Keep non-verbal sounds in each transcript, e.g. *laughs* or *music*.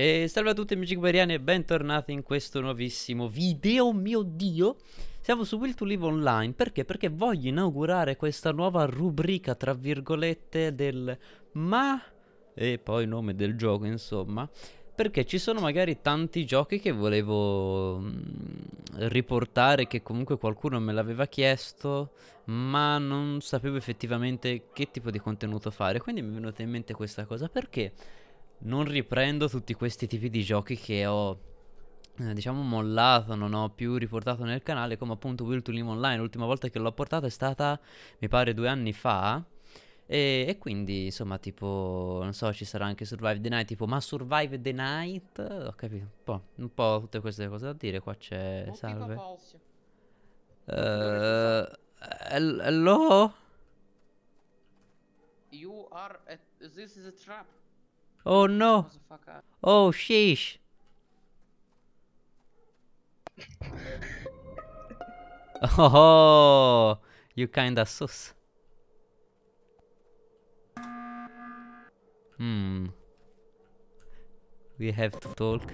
E salve a tutti amici cuberiani e bentornati in questo nuovissimo video, mio dio! Siamo su Will to Live Online, perché? Perché voglio inaugurare questa nuova rubrica, tra virgolette, del ma... e poi nome del gioco, insomma, perché ci sono magari tanti giochi che volevo mm, riportare che comunque qualcuno me l'aveva chiesto ma non sapevo effettivamente che tipo di contenuto fare quindi mi è venuta in mente questa cosa perché non riprendo tutti questi tipi di giochi che ho eh, diciamo mollato, non ho più riportato nel canale come appunto Will to Live Online, l'ultima volta che l'ho portato è stata mi pare due anni fa e, e, quindi insomma tipo non so ci sarà anche Survive the Night tipo ma Survive the Night ho capito un po', un po tutte queste cose da dire qua c'è salve uh, hello you are at, this is a trap Oh no. Oh sheesh. *laughs* oh, you kinda sus. Hmm. We have to talk. *laughs*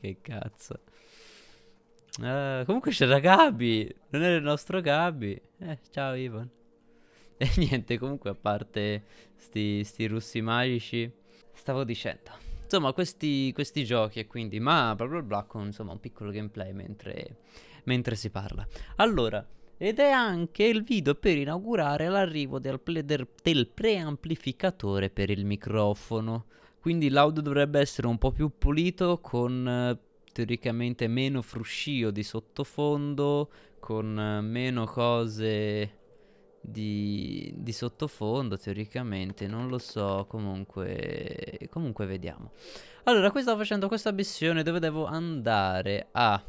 che cazzo. Uh, comunque c'era Gabi. Non era il nostro Gabi. Eh, ciao Ivan. E *laughs* niente, comunque a parte sti, sti russi magici, stavo dicendo. Insomma, questi, questi giochi e quindi, ma bla bla bla con insomma un piccolo gameplay mentre, mentre si parla. Allora, ed è anche il video per inaugurare l'arrivo del, del, del preamplificatore per il microfono. Quindi l'audio dovrebbe essere un po' più pulito con teoricamente meno fruscio di sottofondo, con meno cose di, di, sottofondo teoricamente non lo so comunque comunque vediamo allora qui stavo facendo questa missione dove devo andare a,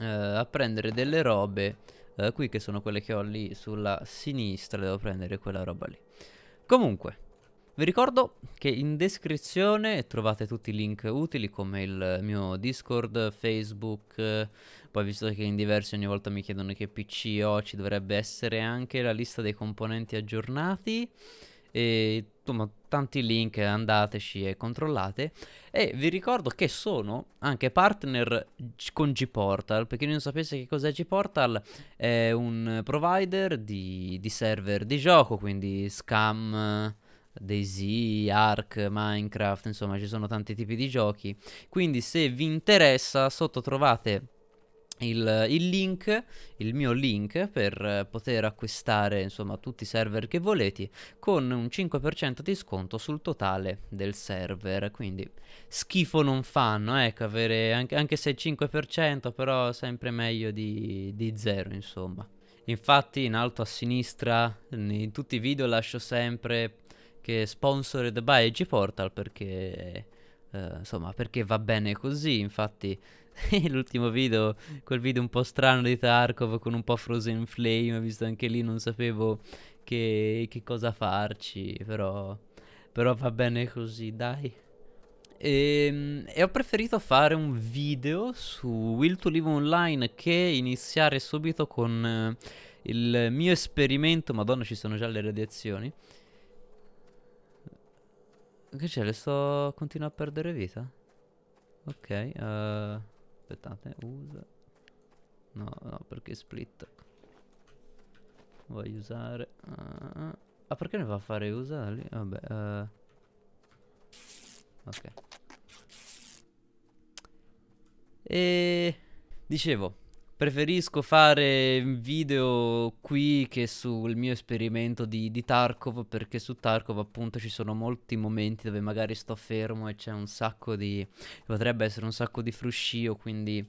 eh, a prendere delle robe eh, qui che sono quelle che ho lì sulla sinistra devo prendere quella roba lì comunque vi ricordo che in descrizione trovate tutti i link utili come il mio Discord, Facebook, eh, poi visto che in diversi ogni volta mi chiedono che PC ho, ci dovrebbe essere anche la lista dei componenti aggiornati e insomma tanti link andateci e controllate e vi ricordo che sono anche partner con Gportal per chi non sapesse che cos'è Gportal è un provider di, di server di gioco quindi scam Daisy, Ark, Minecraft, insomma ci sono tanti tipi di giochi. Quindi se vi interessa sotto trovate il, il, link, il mio link per eh, poter acquistare insomma tutti i server che volete con un 5% di sconto sul totale del server. Quindi schifo non fanno, ecco, avere anche, anche se il 5% però sempre meglio di, di zero insomma. Infatti in alto a sinistra in tutti i video lascio sempre che è sponsored by Biology Portal perché, eh, insomma, perché va bene così. Infatti, *laughs* l'ultimo video, quel video un po' strano di Tarkov con un po' Frozen Flame, visto anche lì non sapevo che, che cosa farci, però, però va bene così, dai. E, ehm, e, ho preferito fare un video su Will to Live Online che iniziare subito con eh, il mio esperimento. Madonna, ci sono già le radiazioni. Che c'è? Le sto... Continua a perdere vita? Ok, uh, aspettate, usa. No, no, perché split. Voglio usare... Uh, ah, perché ne va a fare usa lì? Vabbè, uh, Ok. E... Dicevo, preferisco fare video qui che sul mio esperimento di, di, Tarkov perché su Tarkov appunto ci sono molti momenti dove magari sto fermo e c'è un sacco di... potrebbe essere un sacco di fruscio quindi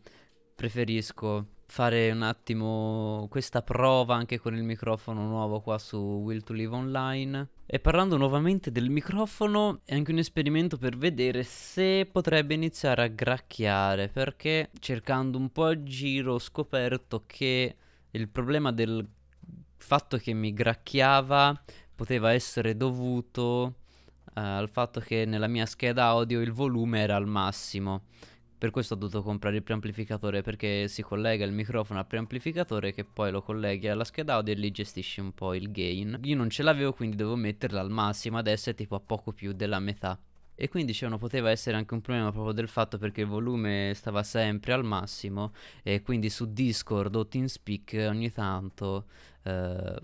preferisco fare un attimo questa prova anche con il microfono nuovo qua su Will to Live Online e parlando nuovamente del microfono, è anche un esperimento per vedere se potrebbe iniziare a gracchiare, perché cercando un po' a giro ho scoperto che il problema del fatto che mi gracchiava poteva essere dovuto uh, al fatto che nella mia scheda audio il volume era al massimo per questo ho dovuto comprare il preamplificatore perché si collega il microfono al preamplificatore che poi lo colleghi alla scheda audio e lì gestisci un po' il gain. Io non ce l'avevo quindi devo metterla al massimo, adesso è tipo a poco più della metà. E quindi dicevano cioè, poteva essere anche un problema proprio del fatto perché il volume stava sempre al massimo e quindi su Discord o TeamSpeak ogni tanto, eh,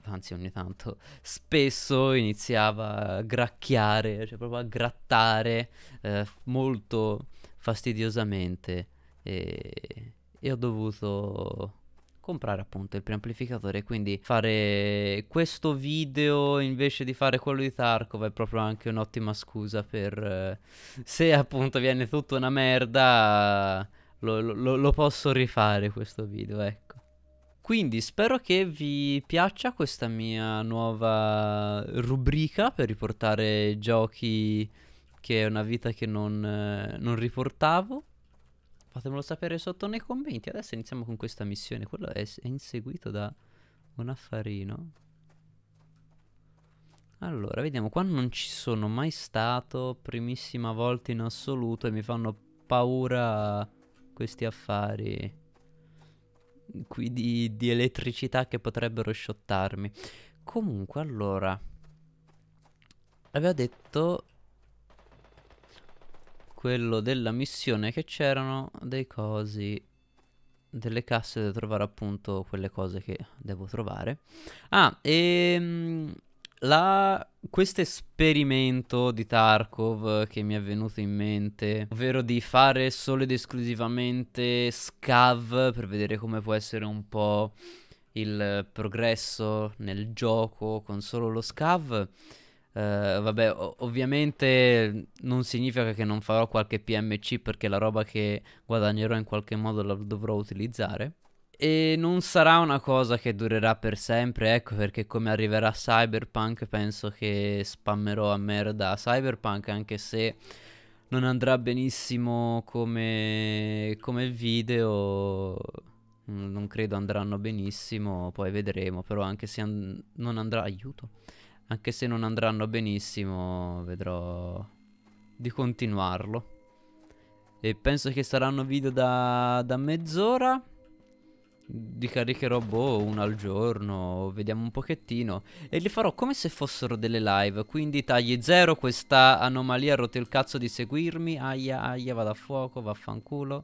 anzi ogni tanto, *laughs* spesso iniziava a gracchiare, cioè proprio a grattare eh, molto fastidiosamente e, e ho dovuto comprare appunto il preamplificatore quindi fare questo video invece di fare quello di Tarkov è proprio anche un'ottima scusa per eh, se appunto viene tutta una merda lo, lo, lo posso rifare questo video ecco quindi spero che vi piaccia questa mia nuova rubrica per riportare giochi che è una vita che non, eh, non riportavo. Fatemelo sapere sotto nei commenti. Adesso iniziamo con questa missione. Quello è, è inseguito da un affarino. Allora, vediamo, qua non ci sono mai stato, primissima volta in assoluto e mi fanno paura questi affari qui di, di elettricità che potrebbero shottarmi. Comunque, allora, avevo detto quello della missione che c'erano dei cosi delle casse da trovare appunto quelle cose che devo trovare ah e ehm, questo esperimento di Tarkov che mi è venuto in mente, ovvero di fare solo ed esclusivamente scav per vedere come può essere un po' il progresso nel gioco con solo lo scav, Uh, vabbè, ov- ovviamente non significa che non farò qualche PMC perché la roba che guadagnerò in qualche modo la dovrò utilizzare. E non sarà una cosa che durerà per sempre, ecco perché come arriverà Cyberpunk penso che spammerò a merda Cyberpunk anche se non andrà benissimo come, come video mm, non credo andranno benissimo, poi vedremo, però anche se and- non andrà aiuto anche se non andranno benissimo, vedrò di continuarlo. E penso che saranno video da, da mezz'ora. Li caricherò boh, uno al giorno, vediamo un pochettino. E li farò come se fossero delle live. Quindi tagli zero questa anomalia, ha rotto il cazzo di seguirmi. Aia, aia, vado a fuoco, vaffanculo.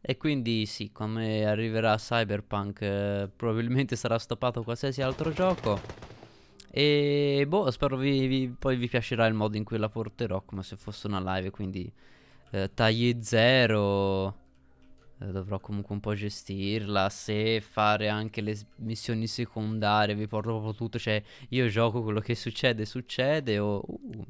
E quindi sì, come arriverà Cyberpunk eh, probabilmente sarà stoppato qualsiasi altro gioco. E boh, spero vi, vi, poi vi piacerà il modo in cui la porterò come se fosse una live, quindi eh, tagli zero eh, dovrò comunque un po' gestirla, se fare anche le missioni secondarie, vi porto proprio tutto, cioè io gioco quello che succede, succede o, uh,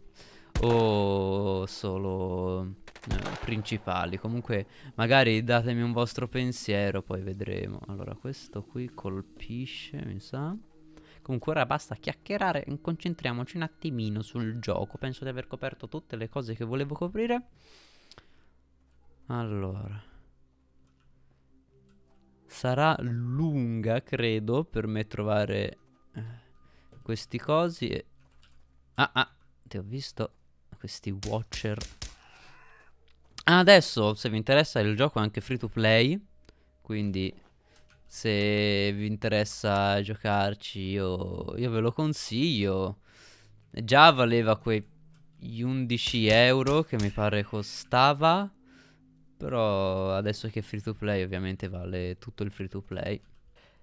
o solo eh, principali, comunque magari datemi un vostro pensiero, poi vedremo. Allora questo qui colpisce, mi sa. Comunque ora basta chiacchierare e concentriamoci un attimino sul gioco. Penso di aver coperto tutte le cose che volevo coprire. Allora. Sarà lunga, credo, per me trovare eh, questi cosi. E... Ah, ah, ti ho visto questi watcher. Adesso, se vi interessa, il gioco è anche free to play. Quindi se vi interessa giocarci io, io ve lo consiglio. Già valeva quei 11 euro che mi pare costava, però adesso che è free to play ovviamente vale tutto il free to play.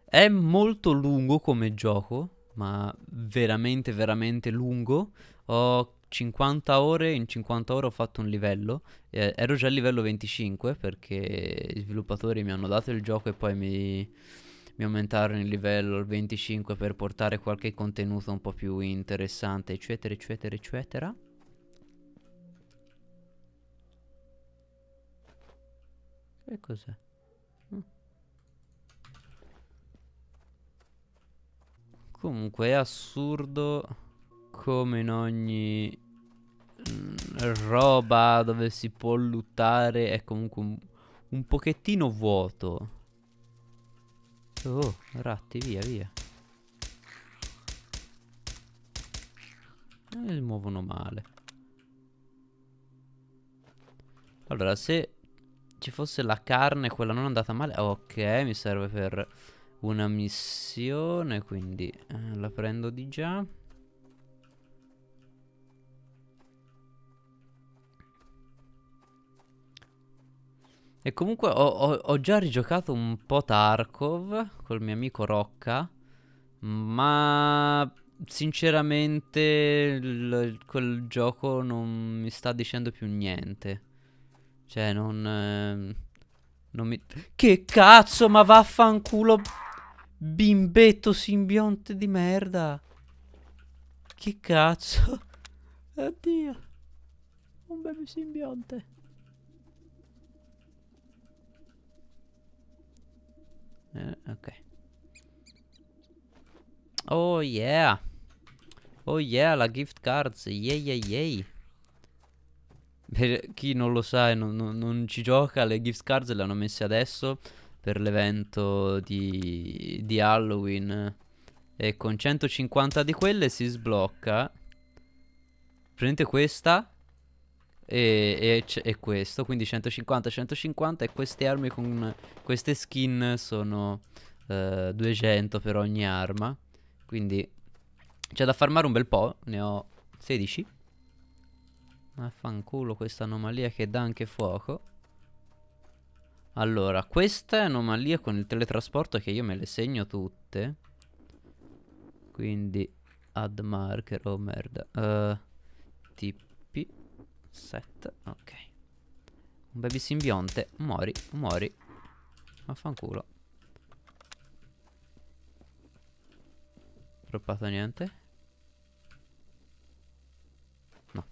È molto lungo come gioco, ma veramente veramente lungo. Ho 50 ore, in 50 ore ho fatto un livello, eh, ero già al livello 25 perché i sviluppatori mi hanno dato il gioco e poi mi, mi aumentarono il livello al 25 per portare qualche contenuto un po' più interessante, eccetera, eccetera, eccetera. Che cos'è? Mm. Comunque è assurdo come in ogni mm, roba dove si può lottare è comunque un, un pochettino vuoto. Oh, ratti, via, via. E eh, si muovono male. Allora, se ci fosse la carne, quella non è andata male. Ok, mi serve per una missione, quindi eh, la prendo di già. E comunque ho, ho, ho già rigiocato un po' Tarkov col mio amico Rocca, ma sinceramente il, quel gioco non mi sta dicendo più niente. Cioè, non... Eh, non mi... Che cazzo, ma vaffanculo bimbetto simbionte di merda. Che cazzo. Addio. *laughs* Un bel simbionte. Eh, ok. Oh yeah. Oh yeah, la gift cards. Yeah, yeah, yeah. Per chi non lo sa e non, non, non ci gioca, le gift cards le hanno messe adesso per l'evento di, di Halloween. E con 150 di quelle si sblocca. Prendete questa e, e, e, questo, quindi 150-150 e queste armi con queste skin sono eh, 200 per ogni arma, quindi c'è da farmare un bel po', ne ho 16. Affanculo questa anomalia che dà anche fuoco. Allora, questa è anomalia con il teletrasporto che io me le segno tutte. Quindi, add marker, oh merda. Uh, eh, tipo. Set, ok Un baby simbionte, muori, muori Vaffanculo Troppato niente No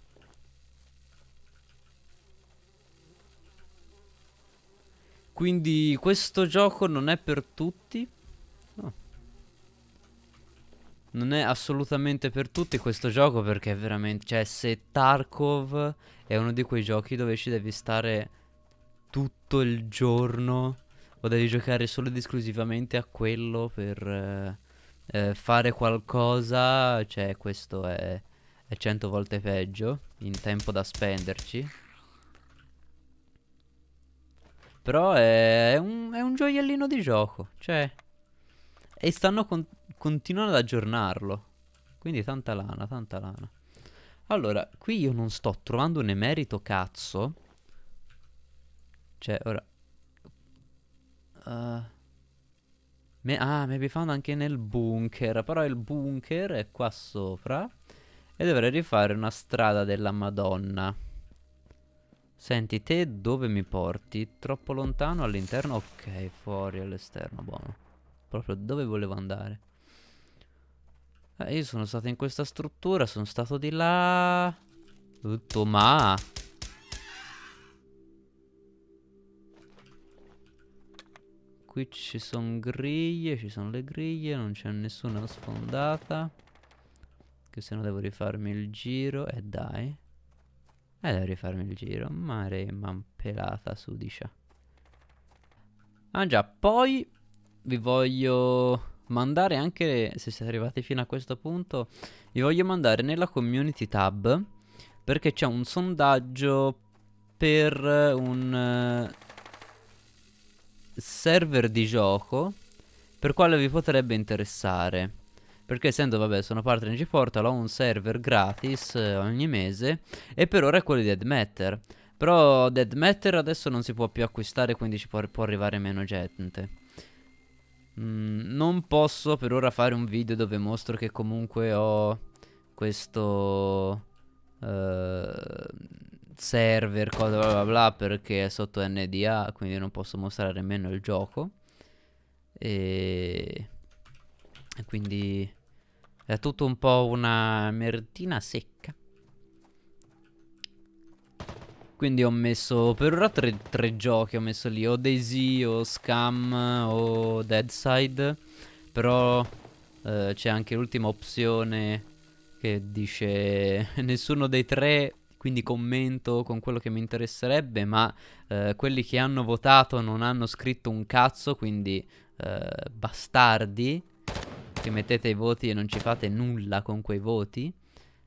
Quindi questo gioco non è per tutti non è assolutamente per tutti questo gioco perché è veramente... Cioè se Tarkov è uno di quei giochi dove ci devi stare tutto il giorno o devi giocare solo ed esclusivamente a quello per eh, eh fare qualcosa, cioè questo è, è cento volte peggio in tempo da spenderci. Però è, è, un, è un gioiellino di gioco, cioè... E stanno con continuando ad aggiornarlo. Quindi tanta lana, tanta lana. Allora, qui io non sto trovando un emerito cazzo. Cioè, ora... Uh, me, ah, mi found anche nel bunker. Però il bunker è qua sopra. E dovrei rifare una strada della Madonna. Senti, te dove mi porti? Troppo lontano all'interno? Ok, fuori all'esterno, buono proprio dove volevo andare. Eh, io sono stato in questa struttura, sono stato di là. Tutto ma... Qui ci sono griglie, ci sono le griglie, non c'è nessuna sfondata. Che se no devo rifarmi il giro, e eh, dai. eh, devo rifarmi il giro, mare man pelata, sudicia. Ah già, poi vi voglio mandare anche, se siete arrivati fino a questo punto, vi voglio mandare nella community tab perché c'è un sondaggio per eh, un eh, server di gioco per quale vi potrebbe interessare. Perché essendo, vabbè, sono parte di Portal, ho un server gratis eh, ogni mese e per ora è quello di Deadmatter. Però Matter adesso non si può più acquistare, quindi ci può, può arrivare meno gente. Mm, non posso per ora fare un video dove mostro che comunque ho questo uh, server, cosa bla bla bla, perché è sotto NDA, quindi non posso mostrare nemmeno il gioco. E quindi è tutto un po' una merdina secca. Quindi ho messo per ora tre, tre giochi, ho messo lì o Daisy o Scam o Deadside, però eh, c'è anche l'ultima opzione che dice *laughs* nessuno dei tre, quindi commento con quello che mi interesserebbe, ma eh, quelli che hanno votato non hanno scritto un cazzo, quindi eh, bastardi, che mettete i voti e non ci fate nulla con quei voti.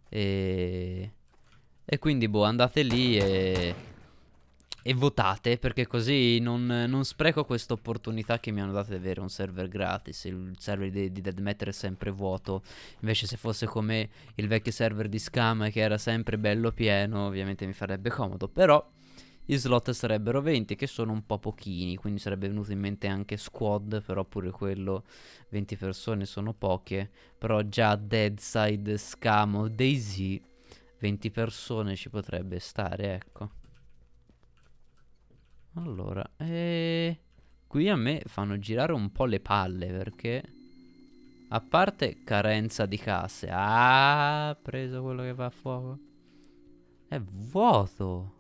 E... E quindi, boh, andate lì e... E votate, perché così non, non spreco questa opportunità che mi hanno dato di avere un server gratis. Il server di, di Deadmeter è sempre vuoto. Invece se fosse come il vecchio server di Scam che era sempre bello pieno, ovviamente mi farebbe comodo. Però i slot sarebbero 20 che sono un po' pochini quindi sarebbe venuto in mente anche squad però pure quello 20 persone sono poche però già Deadside, Scamo, Daisy 20 persone ci potrebbe stare, ecco. Allora, eh, qui a me fanno girare un po' le palle perché... A parte carenza di casse. Ah, preso quello che fa a fuoco. È vuoto.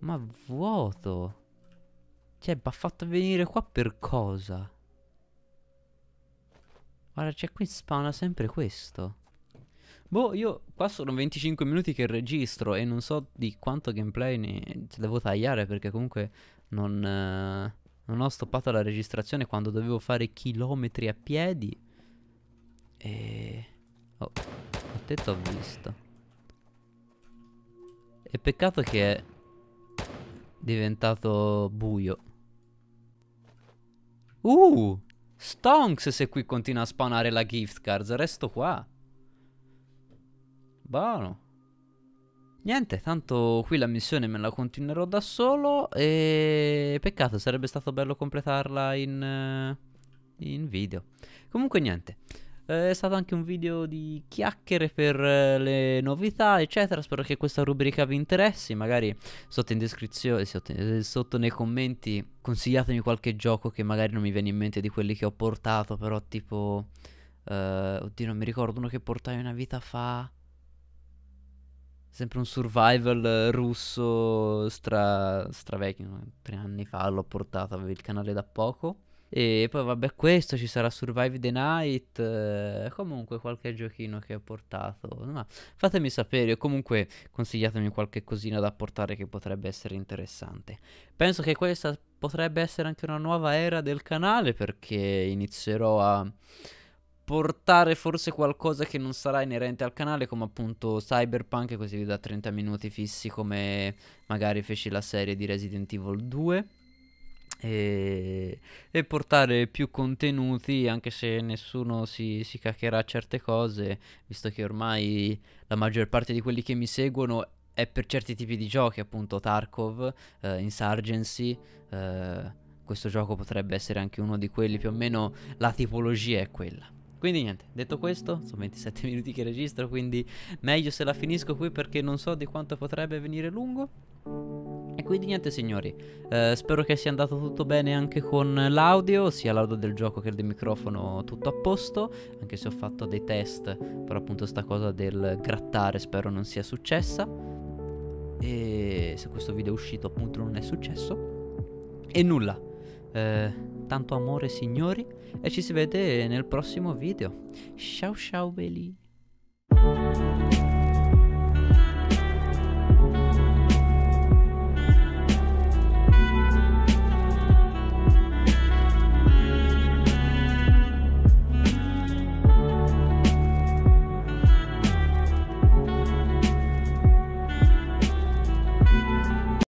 Ma vuoto. Cioè, ma fatto venire qua per cosa? Guarda, c'è cioè, qui spawna sempre questo. Boh, io qua sono 25 minuti che registro e non so di quanto gameplay ne devo tagliare perché comunque non, eh, non ho stoppato la registrazione quando dovevo fare chilometri a piedi. E... Oh, a te t'ho visto. E peccato che è diventato buio. Uh! Stonks se qui continua a spawnare la gift cards, resto qua. Buono. Niente, tanto qui la missione me la continuerò da solo e peccato, sarebbe stato bello completarla in, eh, in video. Comunque niente, eh, è stato anche un video di chiacchiere per eh, le novità, eccetera. Spero che questa rubrica vi interessi. Magari sotto in descrizione, sotto, sotto, nei commenti, consigliatemi qualche gioco che magari non mi viene in mente di quelli che ho portato. Però, tipo, uh, oddio, non mi ricordo uno che portai una vita fa sempre un survival eh, russo stra, stravecchio, tre anni fa l'ho portato, avevo il canale da poco. E poi vabbè questo, ci sarà Survive the Night, eh, comunque qualche giochino che ho portato. No, fatemi sapere o comunque consigliatemi qualche cosina da portare che potrebbe essere interessante. Penso che questa potrebbe essere anche una nuova era del canale perché inizierò a portare forse qualcosa che non sarà inerente al canale, come appunto Cyberpunk, e così vi da 30 minuti fissi, come magari feci la serie di Resident Evil 2. E, e, portare più contenuti anche se nessuno si, si caccherà certe cose visto che ormai la maggior parte di quelli che mi seguono è per certi tipi di giochi appunto Tarkov, eh, Insurgency eh, questo gioco potrebbe essere anche uno di quelli più o meno la tipologia è quella quindi niente, detto questo, sono 27 *laughs* minuti che registro, quindi meglio se la finisco qui perché non so di quanto potrebbe venire lungo. E quindi niente signori, eh, spero che sia andato tutto bene anche con l'audio, sia l'audio del gioco che del microfono tutto a posto, anche se ho fatto dei test, però appunto sta cosa del grattare spero non sia successa. E se questo video è uscito appunto non è successo. E nulla. Eh, tanto amore signori e ci si vede nel prossimo video. Ciao ciao belli!